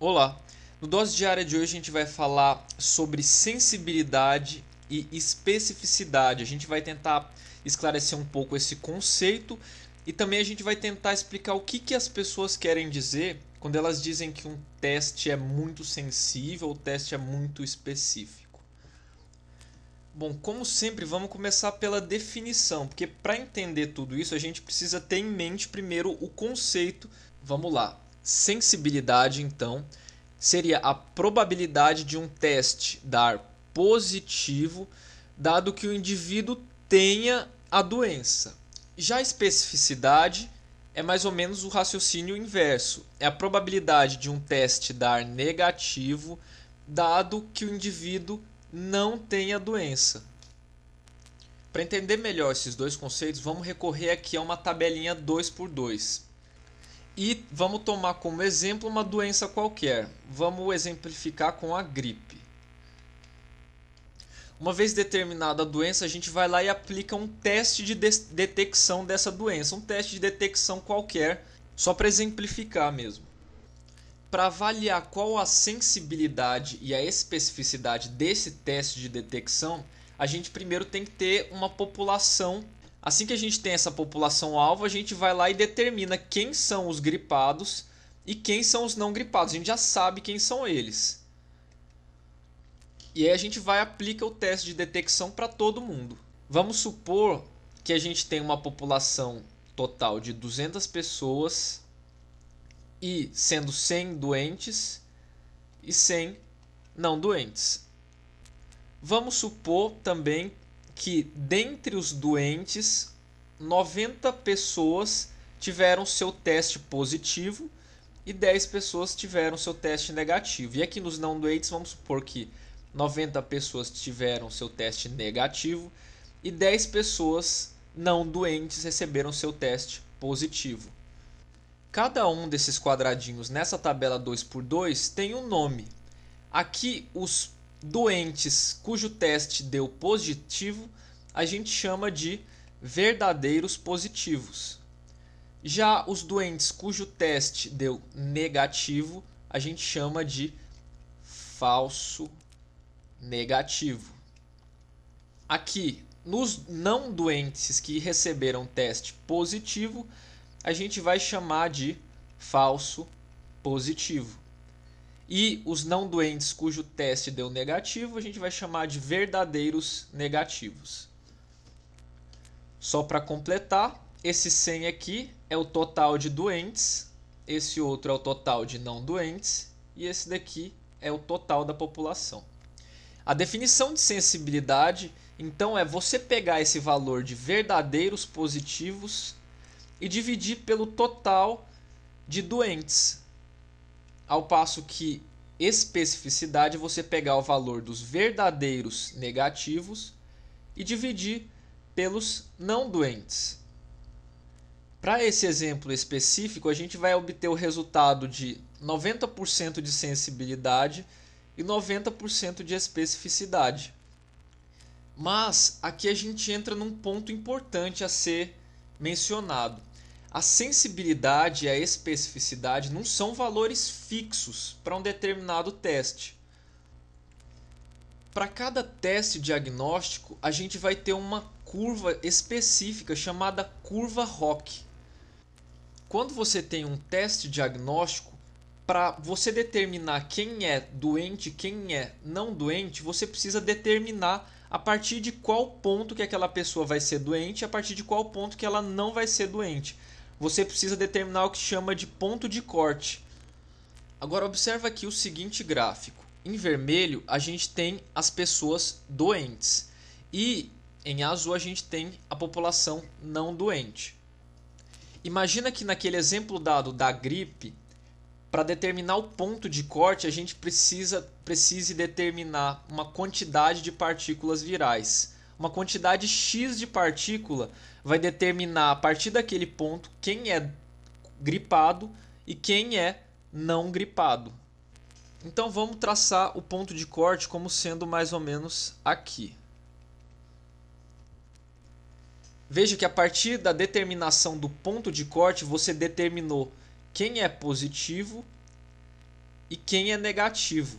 Olá! No Dose Diária de hoje a gente vai falar sobre sensibilidade e especificidade. A gente vai tentar esclarecer um pouco esse conceito e também a gente vai tentar explicar o que, que as pessoas querem dizer quando elas dizem que um teste é muito sensível, o teste é muito específico. Bom, como sempre, vamos começar pela definição, porque para entender tudo isso a gente precisa ter em mente primeiro o conceito. Vamos lá. Sensibilidade, então, seria a probabilidade de um teste dar positivo, dado que o indivíduo tenha a doença. Já a especificidade é mais ou menos o raciocínio inverso. É a probabilidade de um teste dar negativo, dado que o indivíduo não tenha doença. Para entender melhor esses dois conceitos, vamos recorrer aqui a uma tabelinha 2 por 2. E vamos tomar como exemplo uma doença qualquer. Vamos exemplificar com a gripe. Uma vez determinada a doença, a gente vai lá e aplica um teste de, de detecção dessa doença, um teste de detecção qualquer, só para exemplificar mesmo. Para avaliar qual a sensibilidade e a especificidade desse teste de detecção, a gente primeiro tem que ter uma população Assim que a gente tem essa população alvo, a gente vai lá e determina quem são os gripados e quem são os não gripados. A gente já sabe quem são eles. E aí a gente vai aplica o teste de detecção para todo mundo. Vamos supor que a gente tem uma população total de 200 pessoas e sendo 100 doentes e 100 não doentes. Vamos supor também que dentre os doentes, 90 pessoas tiveram seu teste positivo e 10 pessoas tiveram seu teste negativo. E aqui nos não doentes, vamos supor que 90 pessoas tiveram seu teste negativo e 10 pessoas não doentes receberam seu teste positivo. Cada um desses quadradinhos nessa tabela 2 por 2 tem um nome. Aqui os Doentes cujo teste deu positivo, a gente chama de verdadeiros positivos. Já os doentes cujo teste deu negativo, a gente chama de falso negativo. Aqui, nos não doentes que receberam teste positivo, a gente vai chamar de falso positivo. E os não doentes cujo teste deu negativo, a gente vai chamar de verdadeiros negativos. Só para completar, esse 100 aqui é o total de doentes, esse outro é o total de não doentes e esse daqui é o total da população. A definição de sensibilidade, então, é você pegar esse valor de verdadeiros positivos e dividir pelo total de doentes, ao passo que especificidade é você pegar o valor dos verdadeiros negativos e dividir pelos não doentes. Para esse exemplo específico, a gente vai obter o resultado de 90% de sensibilidade e 90% de especificidade. Mas aqui a gente entra num ponto importante a ser mencionado a sensibilidade e a especificidade não são valores fixos para um determinado teste. Para cada teste diagnóstico, a gente vai ter uma curva específica chamada curva ROC. Quando você tem um teste diagnóstico, para você determinar quem é doente, quem é não doente, você precisa determinar a partir de qual ponto que aquela pessoa vai ser doente, e a partir de qual ponto que ela não vai ser doente você precisa determinar o que chama de ponto de corte. Agora observa aqui o seguinte gráfico. Em vermelho a gente tem as pessoas doentes e em azul a gente tem a população não doente. Imagina que naquele exemplo dado da gripe, para determinar o ponto de corte, a gente precisa precise determinar uma quantidade de partículas virais uma quantidade X de partícula vai determinar a partir daquele ponto quem é gripado e quem é não gripado. Então vamos traçar o ponto de corte como sendo mais ou menos aqui. Veja que a partir da determinação do ponto de corte você determinou quem é positivo e quem é negativo.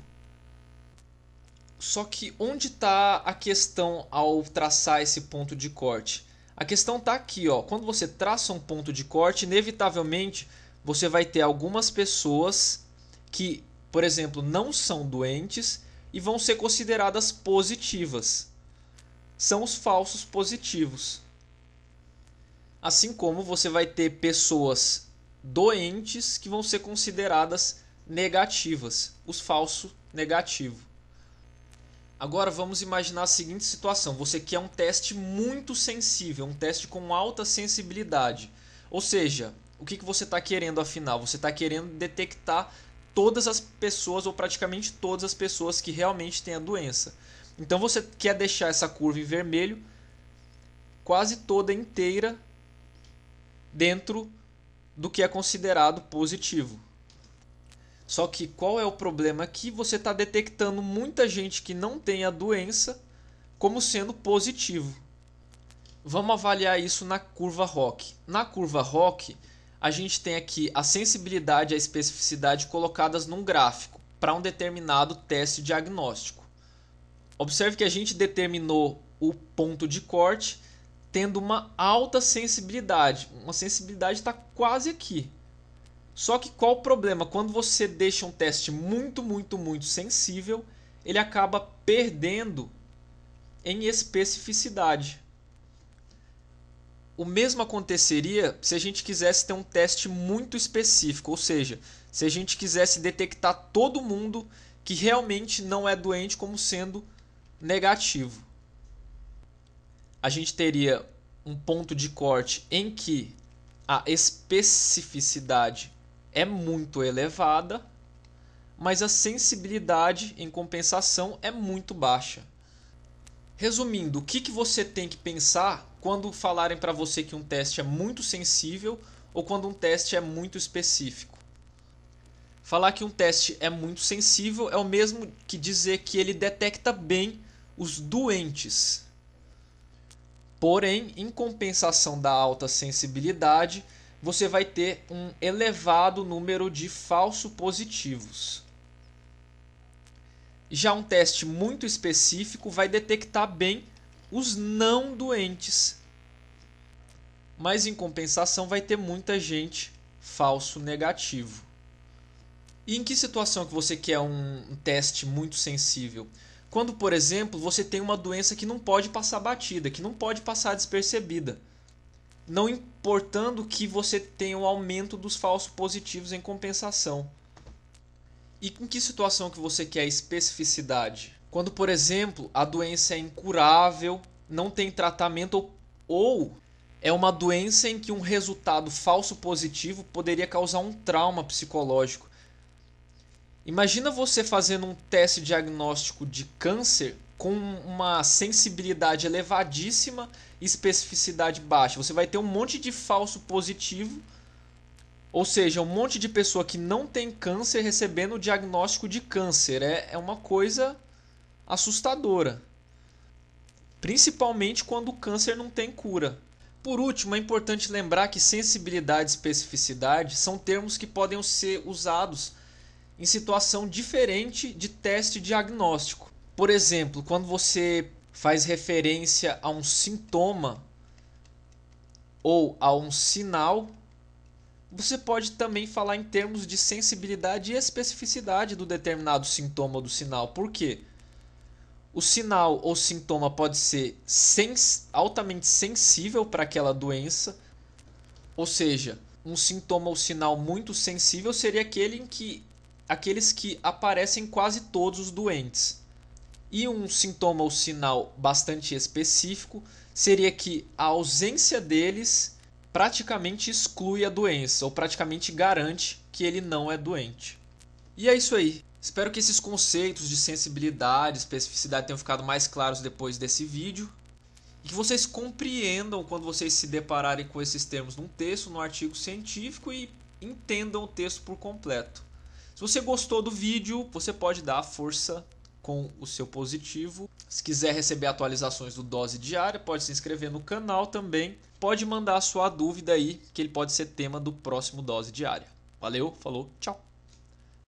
Só que onde está a questão ao traçar esse ponto de corte? A questão está aqui, ó. Quando você traça um ponto de corte, inevitavelmente você vai ter algumas pessoas que, por exemplo, não são doentes e vão ser consideradas positivas. São os falsos positivos. Assim como você vai ter pessoas doentes que vão ser consideradas negativas, os falsos negativos. Agora vamos imaginar a seguinte situação: você quer um teste muito sensível, um teste com alta sensibilidade. Ou seja, o que, que você está querendo afinal? Você está querendo detectar todas as pessoas, ou praticamente todas as pessoas que realmente têm a doença. Então você quer deixar essa curva em vermelho quase toda inteira dentro do que é considerado positivo. Só que qual é o problema aqui? É você está detectando muita gente que não tem a doença como sendo positivo. Vamos avaliar isso na curva ROC. Na curva ROC, a gente tem aqui a sensibilidade e a especificidade colocadas num gráfico para um determinado teste diagnóstico. Observe que a gente determinou o ponto de corte tendo uma alta sensibilidade. Uma sensibilidade está quase aqui. Só que qual o problema? Quando você deixa um teste muito, muito, muito sensível, ele acaba perdendo em especificidade. O mesmo aconteceria se a gente quisesse ter um teste muito específico, ou seja, se a gente quisesse detectar todo mundo que realmente não é doente como sendo negativo. A gente teria um ponto de corte em que a especificidade é muito elevada, mas a sensibilidade em compensação é muito baixa. Resumindo, o que, que você tem que pensar quando falarem para você que um teste é muito sensível ou quando um teste é muito específico? Falar que um teste é muito sensível é o mesmo que dizer que ele detecta bem os doentes. Porém, em compensação da alta sensibilidade, você vai ter um elevado número de falso positivos. Já um teste muito específico vai detectar bem os não doentes. Mas em compensação vai ter muita gente falso negativo. E em que situação que você quer um teste muito sensível? Quando, por exemplo, você tem uma doença que não pode passar batida, que não pode passar despercebida não importando que você tenha um aumento dos falsos positivos em compensação. E em que situação que você quer especificidade? Quando, por exemplo, a doença é incurável, não tem tratamento ou é uma doença em que um resultado falso positivo poderia causar um trauma psicológico. Imagina você fazendo um teste diagnóstico de câncer com uma sensibilidade elevadíssima especificidade baixa. Você vai ter um monte de falso positivo, ou seja, um monte de pessoa que não tem câncer recebendo o diagnóstico de câncer. É, é uma coisa assustadora. Principalmente quando o câncer não tem cura. Por último, é importante lembrar que sensibilidade e especificidade são termos que podem ser usados em situação diferente de teste diagnóstico. Por exemplo, quando você faz referência a um sintoma ou a um sinal, você pode também falar em termos de sensibilidade e especificidade do determinado sintoma ou do sinal. Por quê? O sinal ou sintoma pode ser sens altamente sensível para aquela doença, ou seja, um sintoma ou sinal muito sensível seria aquele em que aqueles que aparecem quase todos os doentes. E um sintoma ou sinal bastante específico seria que a ausência deles praticamente exclui a doença, ou praticamente garante que ele não é doente. E é isso aí. Espero que esses conceitos de sensibilidade, especificidade tenham ficado mais claros depois desse vídeo. E que vocês compreendam quando vocês se depararem com esses termos num texto, num artigo científico e entendam o texto por completo. Se você gostou do vídeo, você pode dar a força com o seu positivo. Se quiser receber atualizações do Dose Diária, pode se inscrever no canal também. Pode mandar a sua dúvida aí, que ele pode ser tema do próximo Dose Diária. Valeu, falou, tchau!